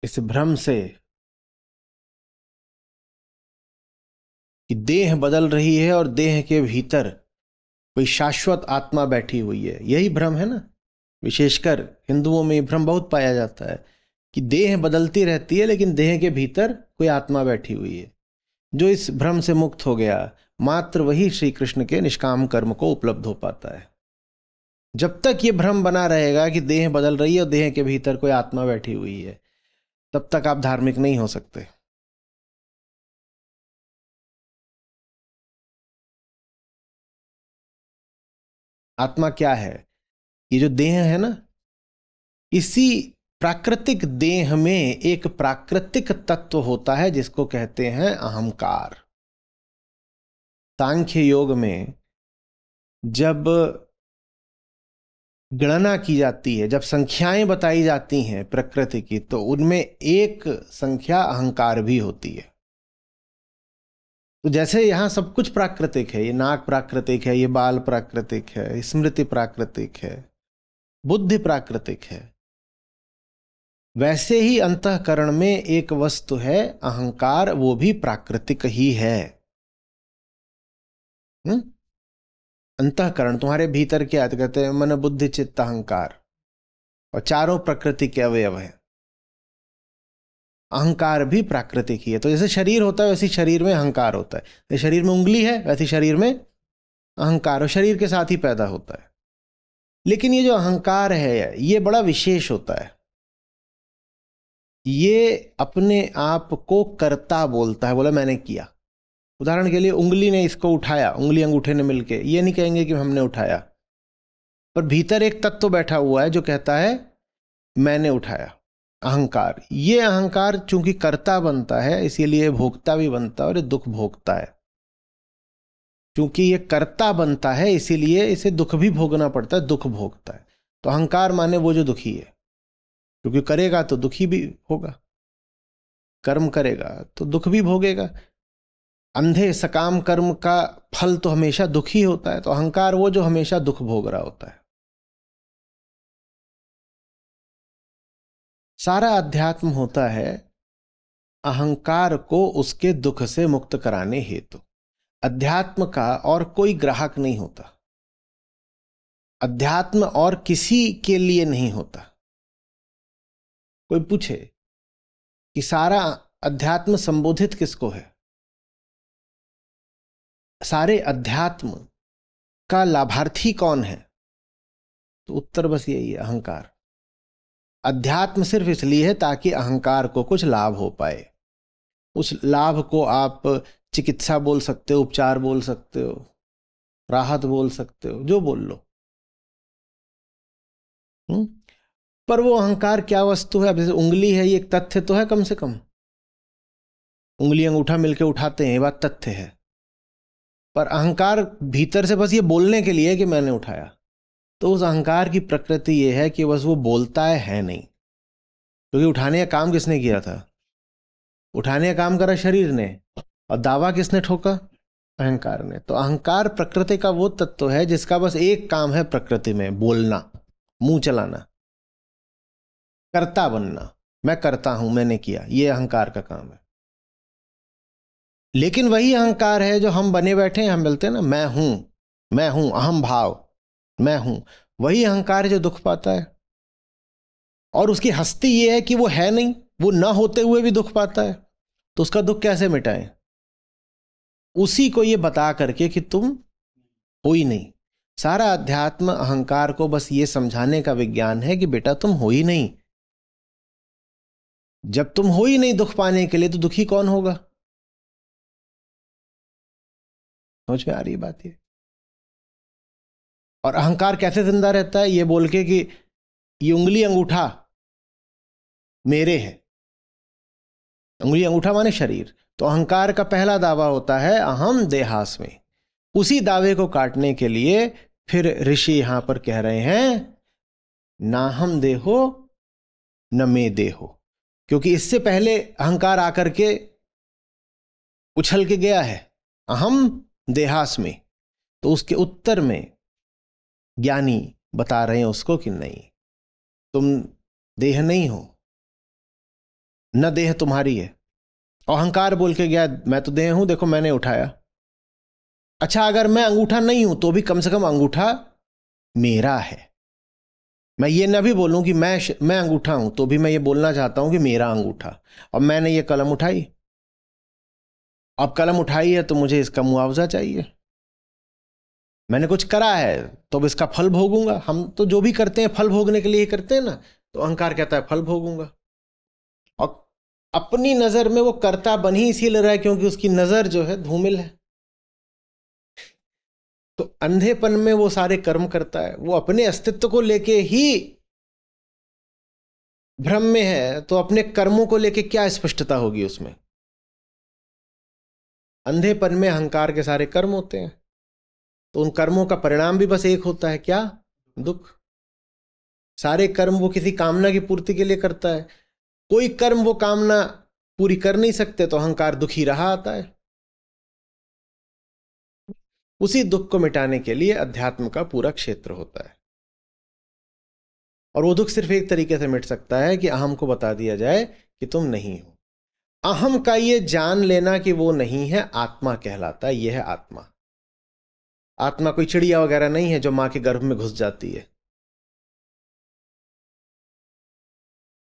इस भ्रम से कि देह बदल रही है और देह के भीतर कोई शाश्वत आत्मा बैठी हुई है यही भ्रम है ना विशेषकर हिंदुओं में ये भ्रम बहुत पाया जाता है कि देह बदलती रहती है लेकिन देह के भीतर कोई आत्मा बैठी हुई है जो इस भ्रम से मुक्त हो गया मात्र वही श्री कृष्ण के निष्काम कर्म को उपलब्ध हो पाता है जब तक ये भ्रम बना रहेगा कि देह बदल रही है और देह के भीतर कोई आत्मा बैठी हुई है तब तक आप धार्मिक नहीं हो सकते आत्मा क्या है ये जो देह है ना इसी प्राकृतिक देह में एक प्राकृतिक तत्व होता है जिसको कहते हैं अहंकार सांख्य योग में जब गणना की जाती है जब संख्याएं बताई जाती हैं प्रकृति की तो उनमें एक संख्या अहंकार भी होती है तो जैसे यहां सब कुछ प्राकृतिक है ये नाक प्राकृतिक है ये बाल प्राकृतिक है स्मृति प्राकृतिक है बुद्धि प्राकृतिक है वैसे ही अंतकरण में एक वस्तु है अहंकार वो भी प्राकृतिक ही है हुँ? अंतकरण तुम्हारे भीतर क्या तो कहते हैं मन बुद्धि चित्त अहंकार और चारों प्रकृति के अवयव है अहंकार भी प्राकृतिक ही है तो जैसे शरीर होता है वैसे शरीर में अहंकार होता है तो जैसे शरीर में उंगली है वैसे शरीर में अहंकार और शरीर के साथ ही पैदा होता है लेकिन ये जो अहंकार है ये बड़ा विशेष होता है ये अपने आप को करता बोलता है बोला मैंने किया उदाहरण के लिए उंगली ने इसको उठाया उंगली अंगूठे ने मिलके ये नहीं कहेंगे कि हमने उठाया पर भीतर एक तत्व तो बैठा हुआ है जो कहता है मैंने उठाया अहंकार ये अहंकार चूंकि कर्ता बनता है इसीलिए भोगता भी बनता है और ये दुख भोगता है क्योंकि ये कर्ता बनता है इसीलिए इसे दुख भी भोगना पड़ता है दुख भोगता है तो अहंकार माने वो जो दुखी है क्योंकि करेगा तो दुखी भी होगा कर्म करेगा तो दुख भी भोगेगा अंधे सकाम कर्म का फल तो हमेशा दुख ही होता है तो अहंकार वो जो हमेशा दुख भोग रहा होता है सारा अध्यात्म होता है अहंकार को उसके दुख से मुक्त कराने हेतु अध्यात्म का और कोई ग्राहक नहीं होता अध्यात्म और किसी के लिए नहीं होता कोई पूछे कि सारा अध्यात्म संबोधित किसको है सारे अध्यात्म का लाभार्थी कौन है तो उत्तर बस यही है अहंकार अध्यात्म सिर्फ इसलिए है ताकि अहंकार को कुछ लाभ हो पाए उस लाभ को आप चिकित्सा बोल सकते हो उपचार बोल सकते हो राहत बोल सकते हो जो बोल लो हुँ? हम्म? पर वो अहंकार क्या वस्तु है जैसे उंगली है ये एक तथ्य तो है कम से कम उंगली अंगूठा मिलके उठाते हैं ये बात तथ्य है पर अहंकार भीतर से बस ये बोलने के लिए कि मैंने उठाया तो उस अहंकार की प्रकृति ये है कि बस वो बोलता है, है नहीं क्योंकि तो उठाने का काम किसने किया था उठाने का काम करा शरीर ने और दावा किसने ठोका अहंकार ने तो अहंकार प्रकृति का वो तत्व है जिसका बस एक काम है प्रकृति में बोलना मुंह चलाना कर्ता बनना मैं करता हूं मैंने किया ये अहंकार का काम है लेकिन वही अहंकार है जो हम बने बैठे हैं हम मिलते हैं ना मैं हूं मैं हूं अहम भाव मैं हूं वही अहंकार जो दुख पाता है और उसकी हस्ती ये है कि वो है नहीं वो ना होते हुए भी दुख पाता है तो उसका दुख कैसे मिटाएं उसी को ये बता करके कि तुम हो ही नहीं सारा अध्यात्म अहंकार को बस ये समझाने का विज्ञान है कि बेटा तुम हो ही नहीं जब तुम हो ही नहीं दुख पाने के लिए तो दुखी कौन होगा समझ में आ रही है बात ये और अहंकार कैसे जिंदा रहता है ये बोल के कि ये उंगली अंगूठा मेरे है उंगली अंगूठा माने शरीर तो अहंकार का पहला दावा होता है अहम में उसी दावे को काटने के लिए फिर ऋषि यहां पर कह रहे हैं ना हम देहो न मे देहो क्योंकि इससे पहले अहंकार आकर के उछल के गया है अहम देहास में तो उसके उत्तर में ज्ञानी बता रहे हैं उसको कि नहीं तुम देह नहीं हो न देह तुम्हारी है अहंकार बोल के गया मैं तो देह हूं देखो मैंने उठाया अच्छा अगर मैं अंगूठा नहीं हूं तो भी कम से कम अंगूठा मेरा है मैं ये ना भी बोलूं कि मैं मैं अंगूठा हूं तो भी मैं ये बोलना चाहता हूं कि मेरा अंगूठा और मैंने ये कलम उठाई अब कलम उठाई है तो मुझे इसका मुआवजा चाहिए मैंने कुछ करा है तो अब इसका फल भोगूंगा हम तो जो भी करते हैं फल भोगने के लिए करते हैं ना तो अहंकार कहता है फल भोगूंगा और अपनी नजर में वो करता बन ही इसीलिए रहा है क्योंकि उसकी नजर जो है धूमिल है तो अंधेपन में वो सारे कर्म करता है वो अपने अस्तित्व को लेके ही भ्रम में है तो अपने कर्मों को लेके क्या स्पष्टता होगी उसमें अंधेपन में अहंकार के सारे कर्म होते हैं तो उन कर्मों का परिणाम भी बस एक होता है क्या दुख सारे कर्म वो किसी कामना की पूर्ति के लिए करता है कोई कर्म वो कामना पूरी कर नहीं सकते तो अहंकार दुखी रहा आता है उसी दुख को मिटाने के लिए अध्यात्म का पूरा क्षेत्र होता है और वो दुख सिर्फ एक तरीके से मिट सकता है कि अहम को बता दिया जाए कि तुम नहीं हो अहम का ये जान लेना कि वो नहीं है आत्मा कहलाता है यह है आत्मा आत्मा कोई चिड़िया वगैरह नहीं है जो मां के गर्भ में घुस जाती है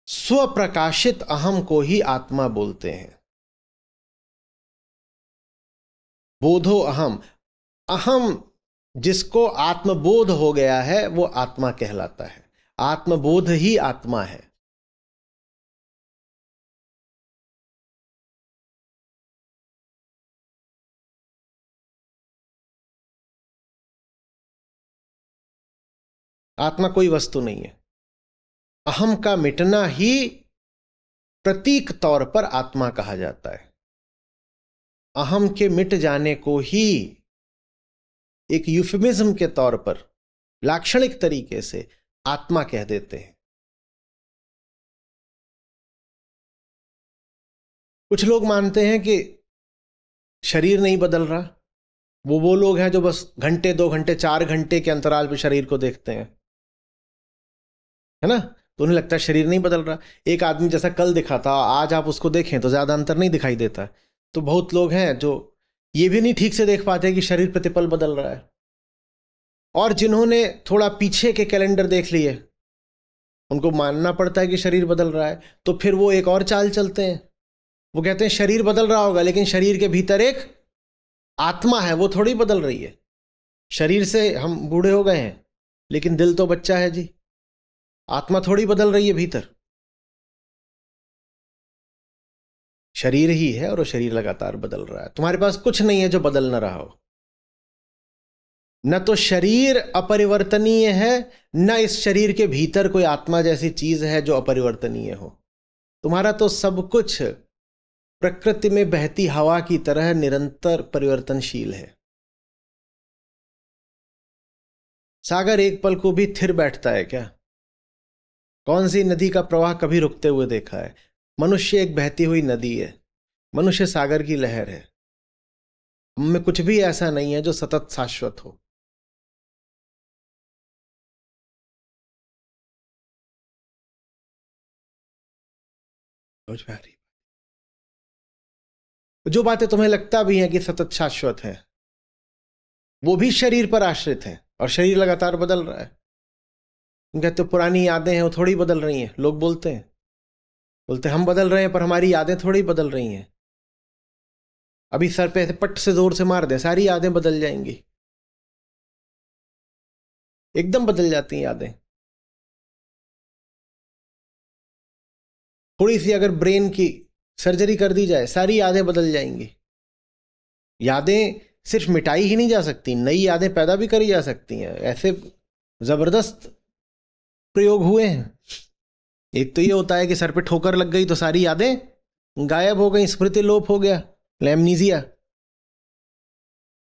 स्वप्रकाशित अहम को ही आत्मा बोलते हैं बोधो अहम अहम जिसको आत्मबोध हो गया है वो आत्मा कहलाता है आत्मबोध ही आत्मा है आत्मा कोई वस्तु नहीं है अहम का मिटना ही प्रतीक तौर पर आत्मा कहा जाता है अहम के मिट जाने को ही एक यूफिमिज्म के तौर पर लाक्षणिक तरीके से आत्मा कह देते हैं कुछ लोग मानते हैं कि शरीर नहीं बदल रहा वो वो लोग हैं जो बस घंटे दो घंटे चार घंटे के अंतराल पर शरीर को देखते हैं है ना तो उन्हें लगता है शरीर नहीं बदल रहा एक आदमी जैसा कल दिखा था आज आप उसको देखें तो ज़्यादा अंतर नहीं दिखाई देता तो बहुत लोग हैं जो ये भी नहीं ठीक से देख पाते कि शरीर प्रतिपल बदल रहा है और जिन्होंने थोड़ा पीछे के कैलेंडर देख लिए उनको मानना पड़ता है कि शरीर बदल रहा है तो फिर वो एक और चाल चलते हैं वो कहते हैं शरीर बदल रहा होगा लेकिन शरीर के भीतर एक आत्मा है वो थोड़ी बदल रही है शरीर से हम बूढ़े हो गए हैं लेकिन दिल तो बच्चा है जी आत्मा थोड़ी बदल रही है भीतर शरीर ही है और वो शरीर लगातार बदल रहा है तुम्हारे पास कुछ नहीं है जो बदल ना रहा हो न तो शरीर अपरिवर्तनीय है न इस शरीर के भीतर कोई आत्मा जैसी चीज है जो अपरिवर्तनीय हो तुम्हारा तो सब कुछ प्रकृति में बहती हवा की तरह निरंतर परिवर्तनशील है सागर एक पल को भी थिर बैठता है क्या कौन सी नदी का प्रवाह कभी रुकते हुए देखा है मनुष्य एक बहती हुई नदी है मनुष्य सागर की लहर है हम में कुछ भी ऐसा नहीं है जो सतत शाश्वत हो जो बातें तुम्हें लगता भी है कि सतत शाश्वत है वो भी शरीर पर आश्रित है और शरीर लगातार बदल रहा है उनके तो पुरानी यादें हैं वो थोड़ी बदल रही हैं लोग बोलते हैं बोलते हम बदल रहे हैं पर हमारी यादें थोड़ी बदल रही हैं अभी सर पे ऐसे पट से जोर से मार दे सारी यादें बदल जाएंगी एकदम बदल जाती हैं यादें थोड़ी सी अगर ब्रेन की सर्जरी कर दी जाए सारी यादें बदल जाएंगी यादें सिर्फ मिटाई ही नहीं जा सकती नई यादें पैदा भी करी जा सकती हैं ऐसे ज़बरदस्त प्रयोग हुए हैं एक तो ये होता है कि सर पे ठोकर लग गई तो सारी यादें गायब हो गई स्मृति लोप हो गया लेमनीजिया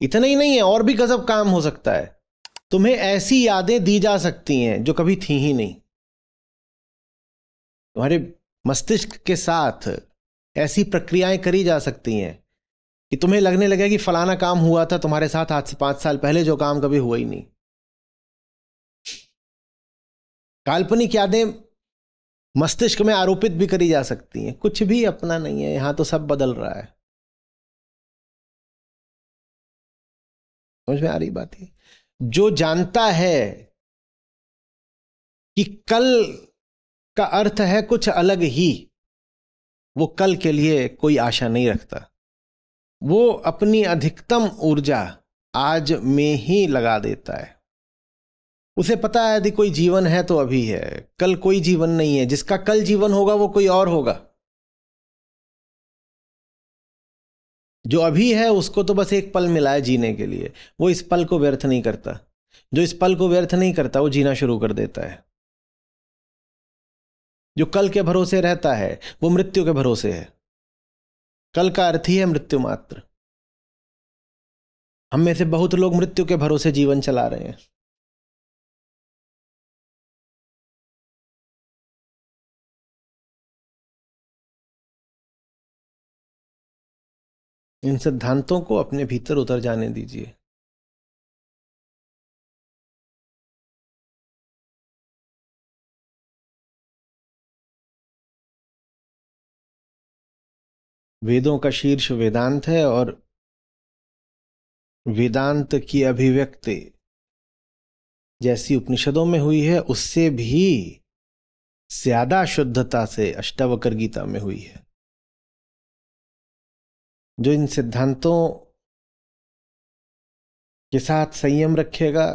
इतना ही नहीं है और भी गजब काम हो सकता है तुम्हें ऐसी यादें दी जा सकती हैं जो कभी थी ही नहीं तुम्हारे मस्तिष्क के साथ ऐसी प्रक्रियाएं करी जा सकती हैं कि तुम्हें लगने लगे कि फलाना काम हुआ था तुम्हारे साथ आज से पांच साल पहले जो काम कभी हुआ ही नहीं काल्पनिक यादें मस्तिष्क में आरोपित भी करी जा सकती हैं कुछ भी अपना नहीं है यहां तो सब बदल रहा है समझ में आ रही बात है जो जानता है कि कल का अर्थ है कुछ अलग ही वो कल के लिए कोई आशा नहीं रखता वो अपनी अधिकतम ऊर्जा आज में ही लगा देता है उसे पता है यदि कोई जीवन है तो अभी है कल कोई जीवन नहीं है जिसका कल जीवन होगा वो कोई और होगा जो अभी है उसको तो बस एक पल मिला है जीने के लिए वो इस पल को व्यर्थ नहीं करता जो इस पल को व्यर्थ नहीं करता वो जीना शुरू कर देता है जो कल के भरोसे रहता है वो मृत्यु के भरोसे है कल का अर्थ ही है मृत्यु मात्र हम में से बहुत लोग मृत्यु के भरोसे जीवन चला रहे हैं इन सिद्धांतों को अपने भीतर उतर जाने दीजिए वेदों का शीर्ष वेदांत है और वेदांत की अभिव्यक्ति जैसी उपनिषदों में हुई है उससे भी ज्यादा शुद्धता से अष्टावकर गीता में हुई है जो इन सिद्धांतों के साथ संयम रखेगा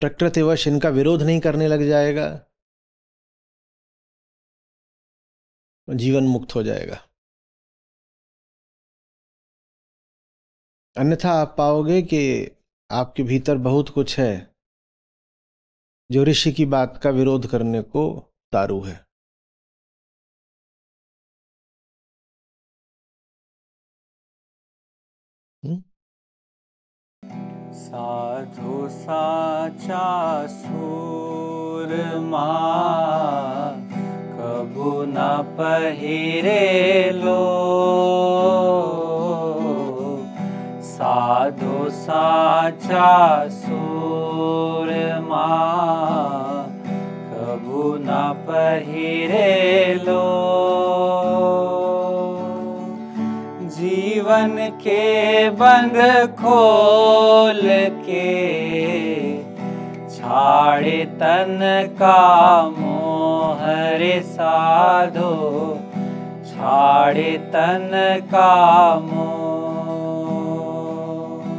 प्रकृतिवश इनका विरोध नहीं करने लग जाएगा जीवन मुक्त हो जाएगा अन्यथा आप पाओगे कि आपके भीतर बहुत कुछ है जो ऋषि की बात का विरोध करने को तारू है साधु सूरमा कबू न लो साधु सा कबू कबुना पहिरे लो बन के बंद खोल के छाड़े तन का मोहर साधो छाड़े तन का मोह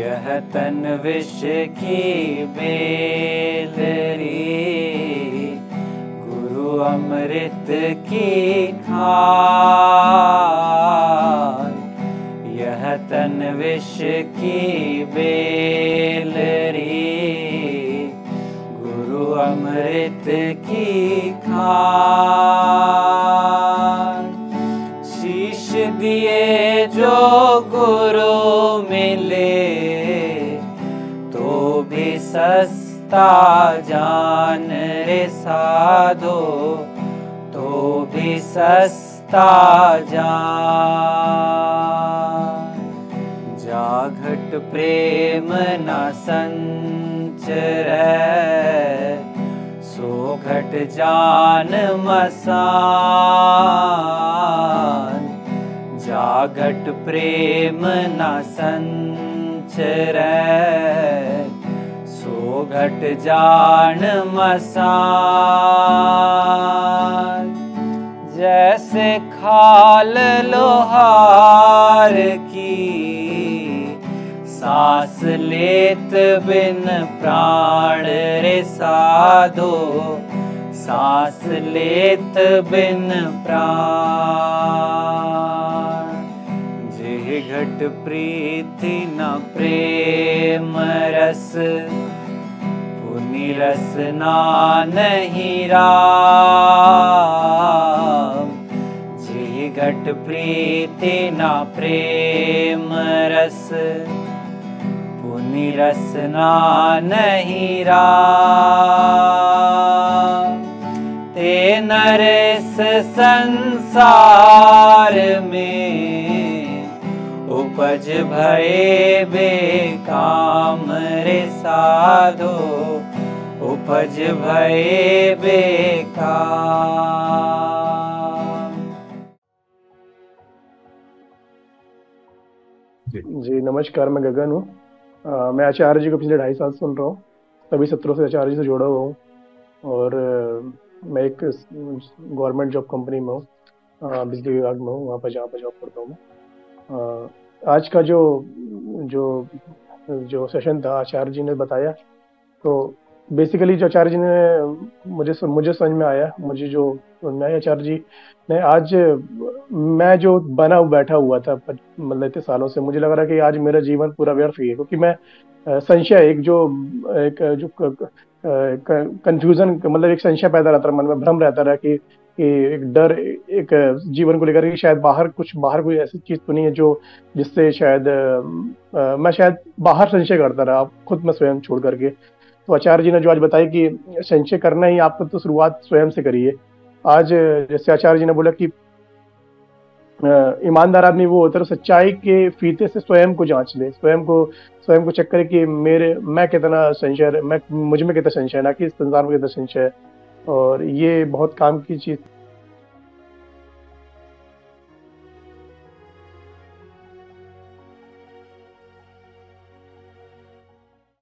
यह तन विष की बेलरी अमृत की खान यह तन विष की बेलरी गुरु अमृत की खान शीश दिए जो गुरु मिले तो भी सस्ता जान साधो तो भी सस्ता जा गट सो घट जान मसान जाघट प्रेम न सन्च र घट जैसे खाल लोहार की सांस लेत बिन प्राण रे साधो सांस लेत बिन प्राण प्रा घट प्रीति न प्रेम रस रसना राम ना प्रेम रस पुनि रसना नहीं राम ते नरस संसार में उपज भये बे रे साधो उपज भये बेकार जी नमस्कार मैं गगन हूँ मैं आचार्य जी को पिछले ढाई साल सुन रहा हूँ सभी सत्रों से आचार्य जी से जुड़ा हुआ हूँ और मैं एक गवर्नमेंट जॉब कंपनी में हूँ बिजली विभाग में हूँ वहाँ पर जहाँ पर जॉब करता हूँ मैं आज का जो जो जो सेशन था आचार्य जी ने बताया तो बेसिकली जो आचार्य जी ने मुझे मुझे समझ में आया मुझे जो समझ आया आचार्य जी ने आज मैं जो बना बैठा हुआ था मतलब इतने सालों से मुझे लग रहा कि आज मेरा जीवन पूरा व्यर्थ ही है क्योंकि मैं संशय एक जो एक जो कंफ्यूजन मतलब एक संशय पैदा रहता रहा मन में भ्रम रहता रहा कि कि एक डर एक जीवन को लेकर कि शायद बाहर कुछ बाहर कोई ऐसी चीज तो नहीं है जो जिससे शायद आ, मैं शायद बाहर संशय करता रहा खुद में स्वयं छोड़ करके तो आचार्य जी ने जो आज बताया कि संचय करना ही आपको तो शुरुआत स्वयं से करिए आज जैसे आचार्य जी ने बोला कि ईमानदार आदमी वो होता है तो सच्चाई के फीते से स्वयं को जांच ले स्वयं को स्वयं को चेक करे कि मेरे मैं कितना संशय मैं मुझ में कितना संशय ना कि संसार में कितना संशय है और ये बहुत काम की चीज़